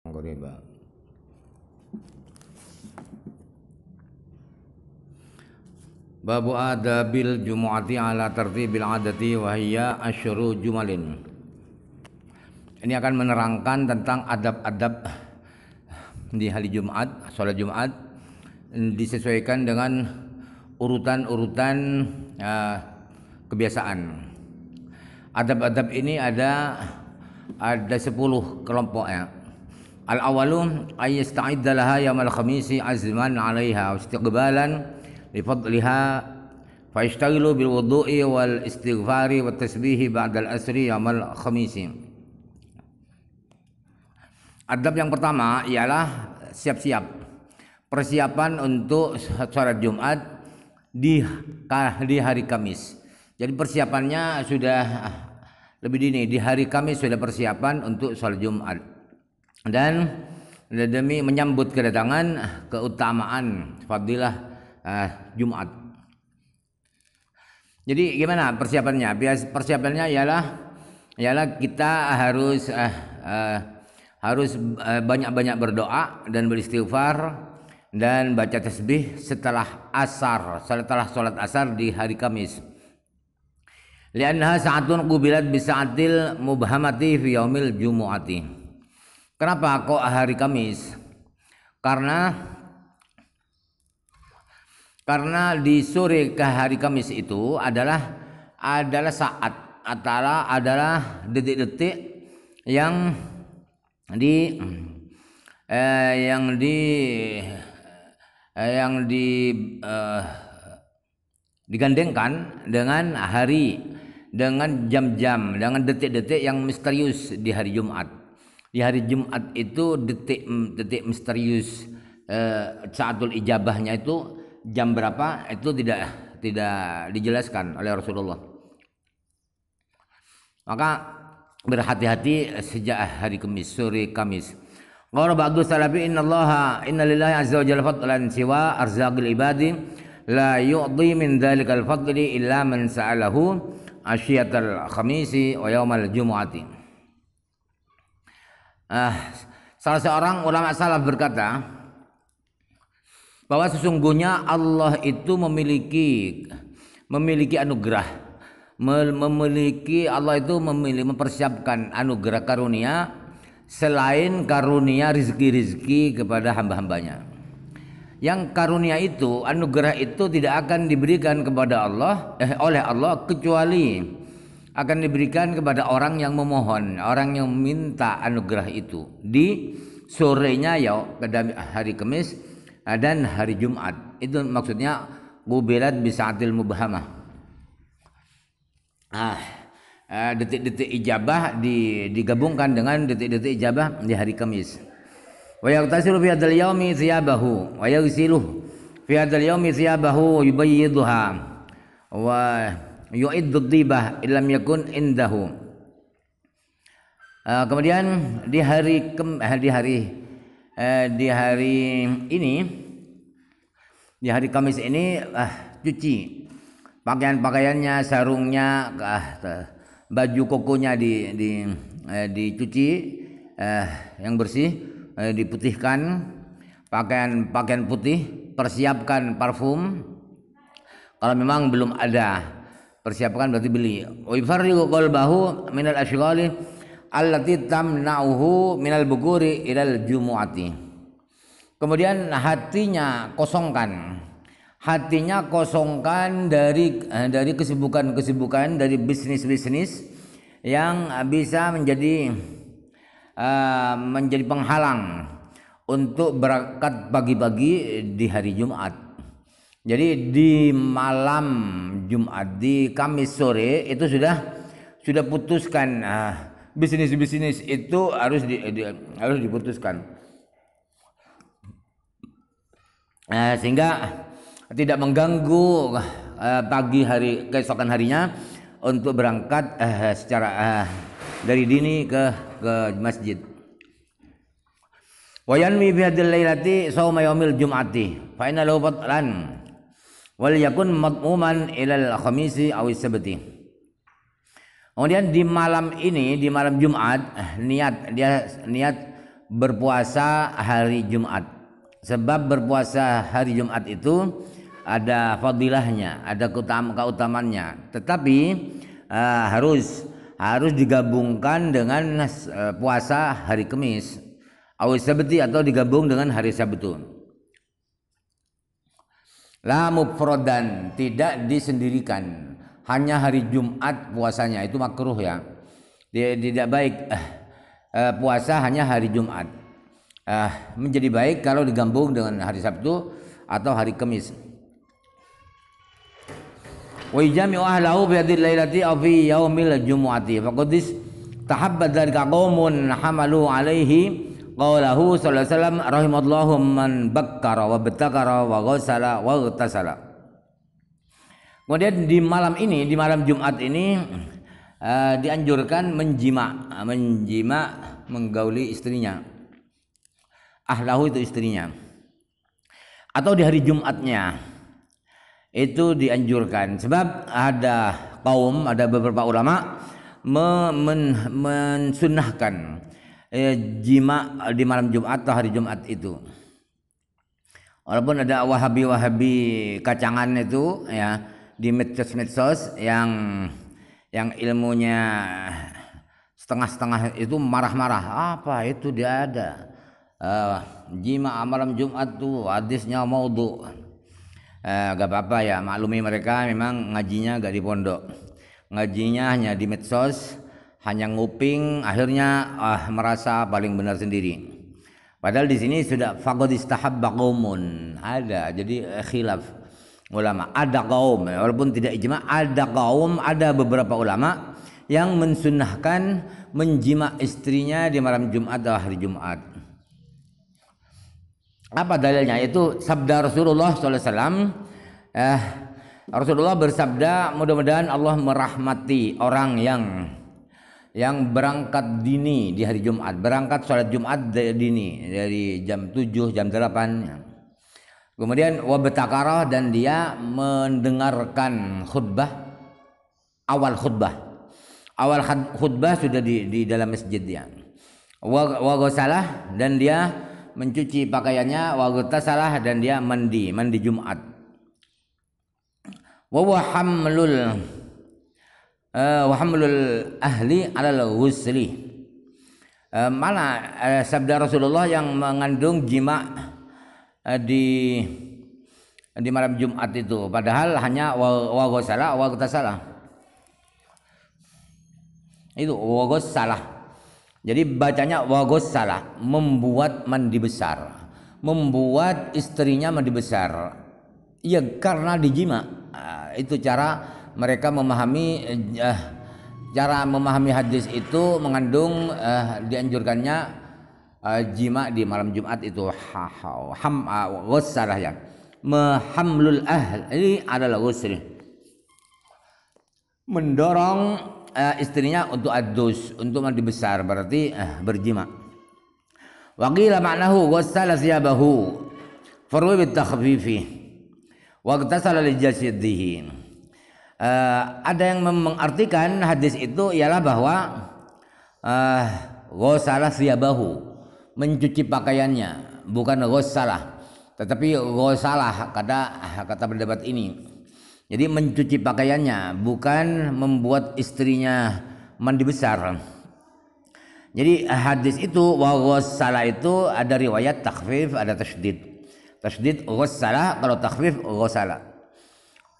babu Babu adabil jumu'ati ala tertibil adati wahiyya asyuru jumalin Ini akan menerangkan tentang adab-adab di hari Jumat, sholat Jumat Disesuaikan dengan urutan-urutan uh, kebiasaan Adab-adab ini ada ada 10 kelompoknya al awalu ay yasta'idda laha yaumal khamisi azman 'alaiha istiqbalan li fadliha fa yashtaghilu bil wudu'i wal istighfari wat tasbihi ba'dal asri yaumal khamisi Adab yang pertama ialah siap-siap persiapan untuk sholat Jumat di di hari Kamis. Jadi persiapannya sudah ah, lebih dini di hari Kamis sudah persiapan untuk sholat Jumat dan demi menyambut kedatangan keutamaan fadilah uh, Jumat. Jadi gimana persiapannya? Persiapannya ialah ialah kita harus uh, uh, harus banyak-banyak berdoa dan beristighfar dan baca tasbih setelah asar, setelah sholat asar di hari Kamis. Lianha sa'atun qubilat bisa'atil mubhamati fi yaumil jumu'ati. Kenapa kok hari Kamis? Karena karena di sore ke hari Kamis itu adalah adalah saat antara adalah detik-detik yang di eh, yang di eh, yang di eh, digandengkan dengan hari dengan jam-jam dengan detik-detik yang misterius di hari Jumat di hari Jumat itu detik detik misterius eh, saatul ijabahnya itu jam berapa itu tidak tidak dijelaskan oleh Rasulullah. Maka berhati-hati sejak hari Kamis sore Kamis. Qala ba'du salafi innallaha inna lillahi azza wa jalla fadlan siwa arzaqil ibadi la yu'di min dzalikal fadli illa man sa'alahu asyiatal khamisi wa yaumal jumu'ati. Ah, salah seorang ulama salaf berkata bahwa sesungguhnya Allah itu memiliki memiliki anugerah memiliki Allah itu memilih mempersiapkan anugerah karunia selain karunia rizki-rizki kepada hamba-hambanya yang karunia itu anugerah itu tidak akan diberikan kepada Allah eh, oleh Allah kecuali akan diberikan kepada orang yang memohon, orang yang minta anugerah itu di sorenya ya pada hari Kamis eh, dan hari Jumat. Itu maksudnya gubilat bisaatil mubhamah. Ah, eh, detik-detik ijabah digabungkan dengan detik-detik ijabah di hari Kamis. Wa yaghtasilu fi hadzal yaumi thiyabahu wa yaghsiluhu fi hadzal yaumi thiyabahu yubayyidha wa yu'iddu dhibah illam yakun indahu uh, kemudian di hari kem, eh, di hari uh, di hari ini di hari Kamis ini uh, cuci pakaian-pakaiannya sarungnya uh, baju kokonya di di uh, dicuci uh, yang bersih uh, diputihkan pakaian pakaian putih persiapkan parfum kalau memang belum ada persiapkan berarti beli wa qalbahu minal asghali allati tamna'uhu minal bukuri ilal jumu'ati kemudian hatinya kosongkan hatinya kosongkan dari eh, dari kesibukan-kesibukan dari bisnis-bisnis yang bisa menjadi uh, menjadi penghalang untuk berangkat pagi-pagi di hari Jumat jadi di malam Jumat di Kamis sore itu sudah sudah putuskan ah, bisnis bisnis itu harus di, di, harus diputuskan eh, sehingga tidak mengganggu eh, pagi hari keesokan harinya untuk berangkat eh, secara eh, dari dini ke ke masjid. mi bihadil lailati sauma yaumil jum'ati fa inna lahu batlan wal yakun matmuman ilal khamisi awis sebeti. kemudian di malam ini di malam Jumat eh, niat dia niat berpuasa hari Jumat sebab berpuasa hari Jumat itu ada fadilahnya ada keutamannya tetapi uh, harus harus digabungkan dengan uh, puasa hari Kamis awis sebeti atau digabung dengan hari Sabtu La mufrodan tidak disendirikan. Hanya hari Jumat puasanya itu makruh ya. Tidak baik eh, eh, puasa hanya hari Jumat. Eh, menjadi baik kalau digabung dengan hari Sabtu atau hari Kamis. Wa jami'u ahlahu bi hadhihi lailati aw fi yaumil jumu'ati. Faqadis tahabbad dzalika qaumun hamalu alaihi qaulahu sallallahu alaihi wasallam rahimallahu man bakkara wa batakara wa ghasala wa ghtasala. Kemudian di malam ini, di malam Jumat ini uh, dianjurkan menjima, menjima menggauli istrinya. Ahlahu itu istrinya. Atau di hari Jumatnya itu dianjurkan sebab ada kaum ada beberapa ulama me men mensunahkan eh, jima eh, di malam Jumat atau hari Jumat itu. Walaupun ada wahabi-wahabi kacangan itu ya di medsos-medsos yang yang ilmunya setengah-setengah itu marah-marah apa itu dia ada uh, jima ah, malam Jumat tuh hadisnya maudhu uh, eh, gak apa-apa ya maklumi mereka memang ngajinya gak di pondok ngajinya hanya di medsos hanya nguping akhirnya ah, merasa paling benar sendiri padahal di sini sudah faqad istahabba qaumun ada jadi eh, khilaf ulama ada kaum ya, walaupun tidak ijma ada kaum ada beberapa ulama yang mensunahkan menjima istrinya di malam Jumat atau hari Jumat apa dalilnya itu sabda Rasulullah SAW eh, Rasulullah bersabda mudah-mudahan Allah merahmati orang yang yang berangkat dini di hari Jumat, berangkat sholat Jumat dini dari jam 7, jam 8. Kemudian Takarah dan dia mendengarkan khutbah awal khutbah. Awal khutbah sudah di, di dalam masjid dia. Wagosalah dan dia mencuci pakaiannya, wagotasalah dan dia mandi, mandi Jumat. Wawahamlul Eh, wa hamlul ahli alal husri eh, mana eh, sabda Rasulullah yang mengandung jima di di malam Jumat itu padahal hanya wa ghusala wa salah itu wa salah jadi bacanya wa salah membuat mandi besar membuat istrinya mandi besar ya karena dijima itu cara mereka memahami eh, cara memahami hadis itu mengandung eh, dianjurkannya eh, jima di malam Jumat itu ham wasarah ah, ya mahamlul ahl ini adalah wasri mendorong eh, istrinya untuk adus untuk mandi besar berarti eh, berjima waqila ma'nahu ghusala siyabahu farwi bitakhfifi waqtasala li uh, ada yang mengartikan hadis itu ialah bahwa uh, eh, ghosalah siabahu mencuci pakaiannya bukan ghosalah tetapi ghosalah kata kata pendapat ini jadi mencuci pakaiannya bukan membuat istrinya mandi besar jadi hadis itu wa ghosalah itu ada riwayat takhfif ada tasdid tasdid ghosalah kalau takhfif ghosalah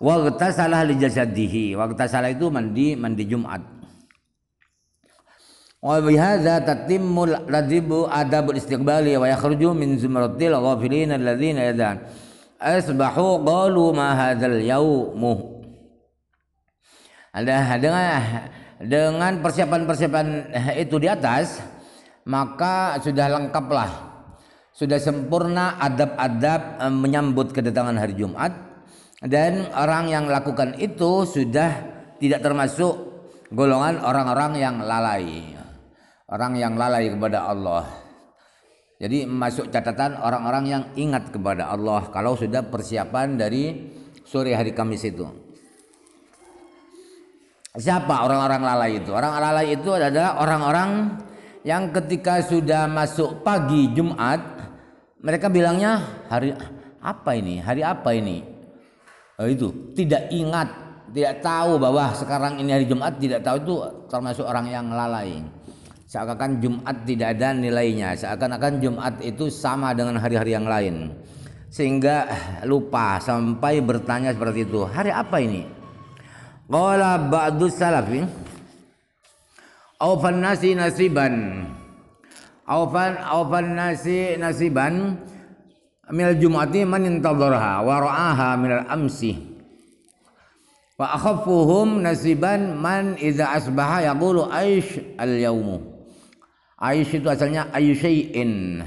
Waktu salah li jasadihi. Waktu salah itu mandi mandi Jumat. Wa bihadza tatimmul ladibu adabul istiqbali wa yakhruju min zumratil ghafilin alladziina yadan asbahu qalu ma hadzal yaumu. Ada dengan dengan persiapan-persiapan itu di atas maka sudah lengkaplah sudah sempurna adab-adab eh, menyambut kedatangan hari Jumat dan orang yang lakukan itu sudah tidak termasuk golongan orang-orang yang lalai orang yang lalai kepada Allah jadi masuk catatan orang-orang yang ingat kepada Allah kalau sudah persiapan dari sore hari Kamis itu siapa orang-orang lalai itu orang lalai itu adalah orang-orang yang ketika sudah masuk pagi Jumat mereka bilangnya hari apa ini hari apa ini Eh, itu tidak ingat, tidak tahu bahwa sekarang ini hari Jumat, tidak tahu itu termasuk orang yang lalai. Seakan-akan Jumat tidak ada nilainya, seakan-akan Jumat itu sama dengan hari-hari yang lain. Sehingga eh, lupa sampai bertanya seperti itu, hari apa ini? Qala ba'du salafin Aufan nasi nasiban Aufan, aufan nasi nasiban minal jum'ati man intadharha wa ra'aha minal amsi wa akhaffuhum nasiban man idza asbaha yaqulu aish al yaumu aish itu asalnya ayu syai'in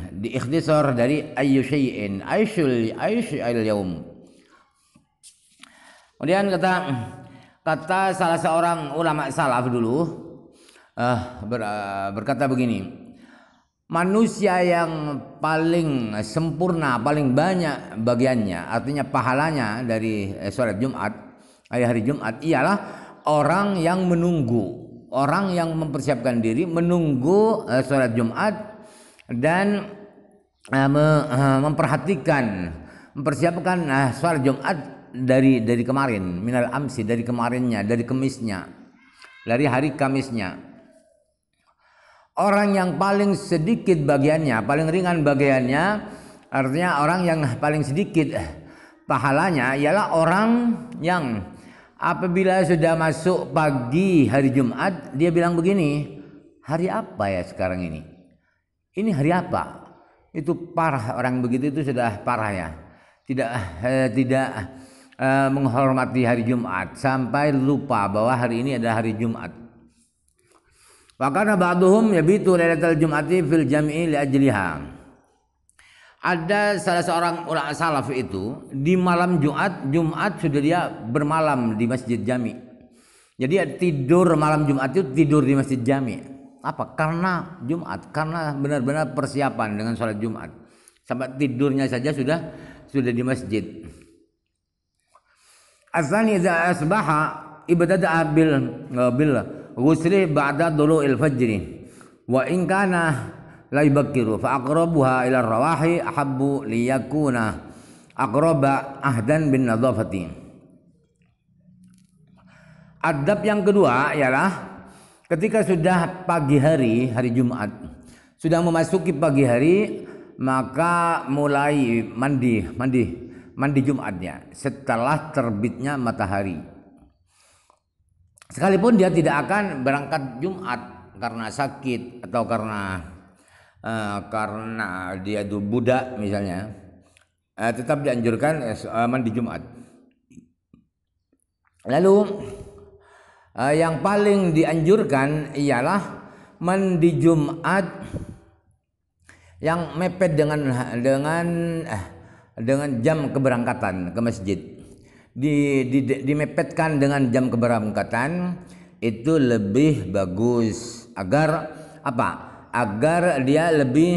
dari ayu syai'in aishul aish al yaum kemudian kata kata salah seorang ulama salaf dulu uh, ber, uh, berkata begini manusia yang paling sempurna, paling banyak bagiannya, artinya pahalanya dari eh, sholat Jumat, hari eh, hari Jumat ialah orang yang menunggu, orang yang mempersiapkan diri menunggu eh, sholat Jumat dan memperhatikan, mempersiapkan sholat Jumat dari dari kemarin, minal amsi dari kemarinnya, dari kemisnya, dari hari Kamisnya. Orang yang paling sedikit bagiannya, paling ringan bagiannya, artinya orang yang paling sedikit eh, pahalanya ialah orang yang apabila sudah masuk pagi hari Jumat, dia bilang begini, hari apa ya sekarang ini? Ini hari apa? Itu parah orang begitu itu sudah parah ya. Tidak eh, tidak eh, menghormati hari Jumat sampai lupa bahwa hari ini adalah hari Jumat Fakana ba'duhum yabitu lailatul jum'ati fil jam'i li ajliha. Ada salah seorang ulama salaf itu di malam Jumat, Jumat sudah dia bermalam di Masjid Jami. Jadi tidur malam Jumat itu tidur di Masjid Jami. Apa? Karena Jumat, karena benar-benar persiapan dengan sholat Jumat. Sampai tidurnya saja sudah sudah di masjid. Asani idza asbaha ibtada'a abil bil ghuslih ba'da dulu'il fajri wa in kana la yubakkiru fa aqrabuha ila rawahi ahabbu liyakuna aqraba ahdan bin nadhafati adab yang kedua ialah ketika sudah pagi hari hari Jumat sudah memasuki pagi hari maka mulai mandi mandi mandi Jumatnya setelah terbitnya matahari Sekalipun dia tidak akan berangkat Jumat karena sakit atau karena uh, karena dia itu budak misalnya, uh, tetap dianjurkan uh, mandi Jumat. Lalu uh, yang paling dianjurkan ialah mandi Jumat yang mepet dengan dengan eh, dengan jam keberangkatan ke masjid di, di, di, dimepetkan dengan jam keberangkatan itu lebih bagus agar apa agar dia lebih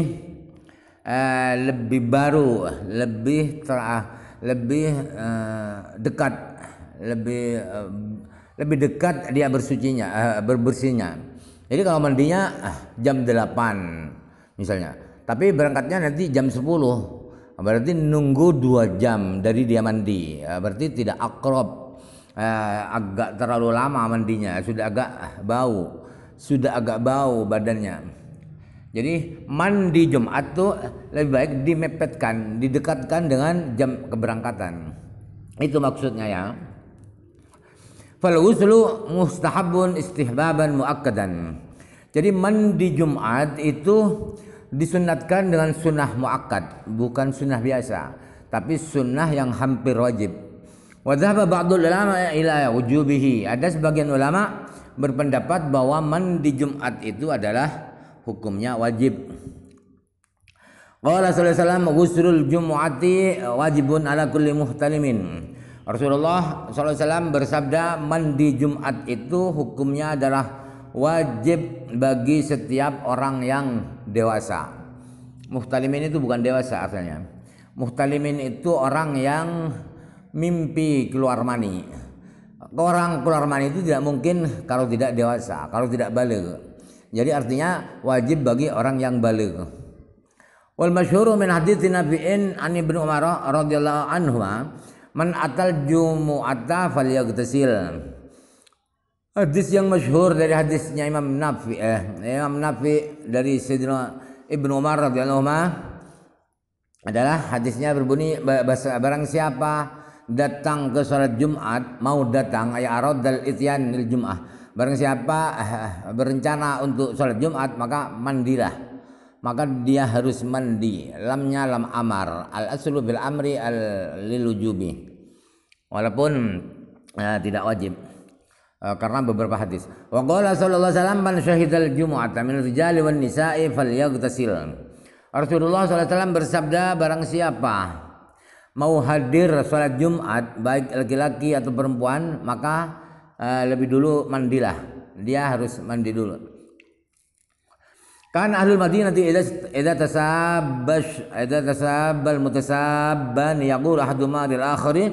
eh, lebih baru lebih terah lebih eh, dekat lebih eh, lebih dekat dia bersucinya eh, berbersihnya jadi kalau mandinya eh, jam 8 misalnya tapi berangkatnya nanti jam 10 Ah, berarti nunggu dua jam dari dia mandi ah, berarti tidak akrob eh, ah, agak terlalu lama mandinya sudah agak bau sudah agak bau badannya jadi mandi Jumat tuh lebih baik dimepetkan didekatkan dengan jam keberangkatan itu maksudnya ya fal mustahabun istihbaban muakkadan jadi mandi Jumat itu disunatkan dengan sunnah muakkad bukan sunnah biasa tapi sunnah yang hampir wajib wadhaba ba'dul ulama ila wujubihi ada sebagian ulama berpendapat bahwa mandi Jumat itu adalah hukumnya wajib Qala sallallahu alaihi wasallam ghusrul wajibun ala kulli muhtalimin Rasulullah sallallahu alaihi wasallam bersabda mandi Jumat itu hukumnya adalah wajib bagi setiap orang yang dewasa. Muhtalimin itu bukan dewasa artinya. Muhtalimin itu orang yang mimpi keluar mani. Orang keluar mani itu tidak mungkin kalau tidak dewasa, kalau tidak balik. Jadi artinya wajib bagi orang yang balik. Wal masyhur min hadits Nabi'in an Ibnu Umar radhiyallahu anhu man atal jumu'ata falyaghtasil. Hadis yang masyhur dari hadisnya Imam Nafi eh Imam Nafi dari Sayyidina Ibnu Umar radhiyallahu adalah hadisnya berbunyi barang siapa datang ke sholat Jumat mau datang ayat dal ityan lil Jum'ah barang siapa eh, eh, berencana untuk sholat Jumat maka mandilah maka dia harus mandi lamnya lam amar al aslu bil amri al lilujubi walaupun eh, tidak wajib Eh, karena beberapa hadis. Wa qala sallallahu alaihi wasallam man syahidal jumu'ah min rijali wan nisa'i falyaghtasil. Rasulullah wasallam bersabda barang siapa mau hadir salat Jumat baik laki-laki atau perempuan maka uh, lebih dulu mandilah. Dia harus mandi dulu. Kan ahli Madinah nanti idza idza tasabbash idza tasabbal mutasabban yaqul ahaduma lil akhari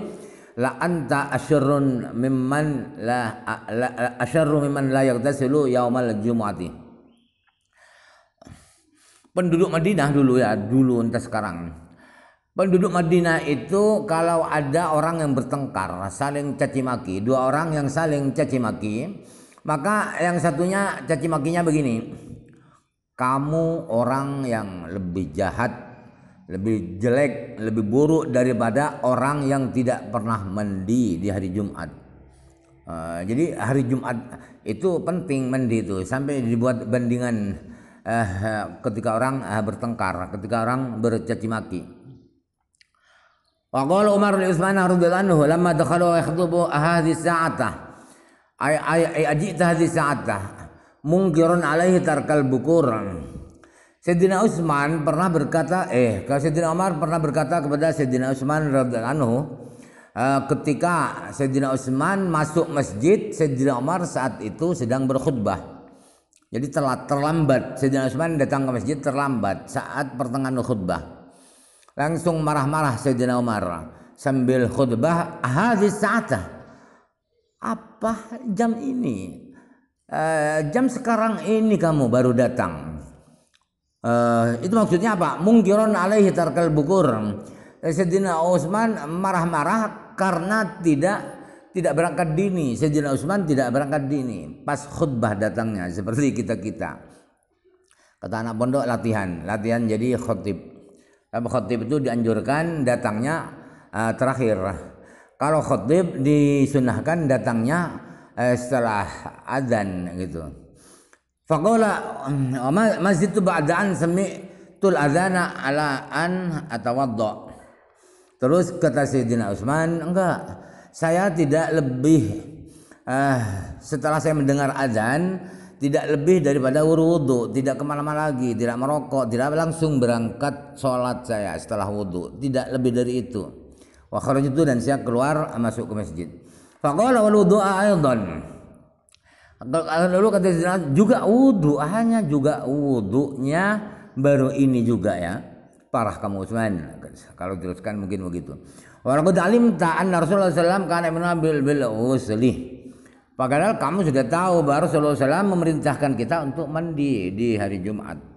la anta asyarrun mimman la, la, la asyarru mimman la yaghtasilu yaumal jumu'ati penduduk Madinah dulu ya dulu entah sekarang penduduk Madinah itu kalau ada orang yang bertengkar saling caci maki dua orang yang saling caci maki maka yang satunya caci makinya begini kamu orang yang lebih jahat lebih jelek, lebih buruk daripada orang yang tidak pernah mandi di hari Jumat. Uh, jadi hari Jumat itu penting mandi itu sampai dibuat bandingan uh, ketika orang uh, bertengkar, ketika orang bercaci maki. Waqala Umar bin Utsman radhiyallahu anhu lamma dakhalu yakhutubu hadhihi sa'ata ay ay ajita hadhihi sa'ata mungkirun alaihi tarkal bukuran Sayyidina Utsman pernah berkata, eh, kalau Sayyidina Umar pernah berkata kepada Sayyidina Utsman radhiyallahu anhu, eh, ketika Sayyidina Utsman masuk masjid, Sayyidina Umar saat itu sedang berkhutbah. Jadi telat terlambat Sayyidina Utsman datang ke masjid terlambat saat pertengahan khutbah. Langsung marah-marah Sayyidina Umar sambil khutbah hadis saat Apa jam ini? E, jam sekarang ini kamu baru datang. Uh, itu maksudnya apa? Mungkiron alaihi tarkal bukur. Eh, Sayyidina Utsman marah-marah karena tidak tidak berangkat dini. Sayyidina Utsman tidak berangkat dini. Pas khutbah datangnya seperti kita-kita. Kata anak pondok latihan, latihan jadi khutib. Tapi khutib itu dianjurkan datangnya uh, terakhir. Kalau khutib disunahkan datangnya uh, setelah adzan gitu. Fakola masjid itu bacaan semik tul adana ala an atau atawadda. Terus kata Sayyidina Utsman, enggak, saya tidak lebih eh, setelah saya mendengar azan tidak lebih daripada wudhu, tidak kemana-mana lagi, tidak merokok, tidak langsung berangkat sholat saya setelah wudhu, tidak lebih dari itu. Wakar itu dan saya keluar masuk ke masjid. fakola wudhu wudu'a kalau kata juga wudhu hanya juga wudhunya baru ini juga ya parah kamu Utsman kalau teruskan mungkin begitu walaupun alim ta'an Rasulullah SAW karena mengambil bil usli padahal kamu sudah tahu bahwa Rasulullah SAW memerintahkan kita untuk mandi di hari Jumat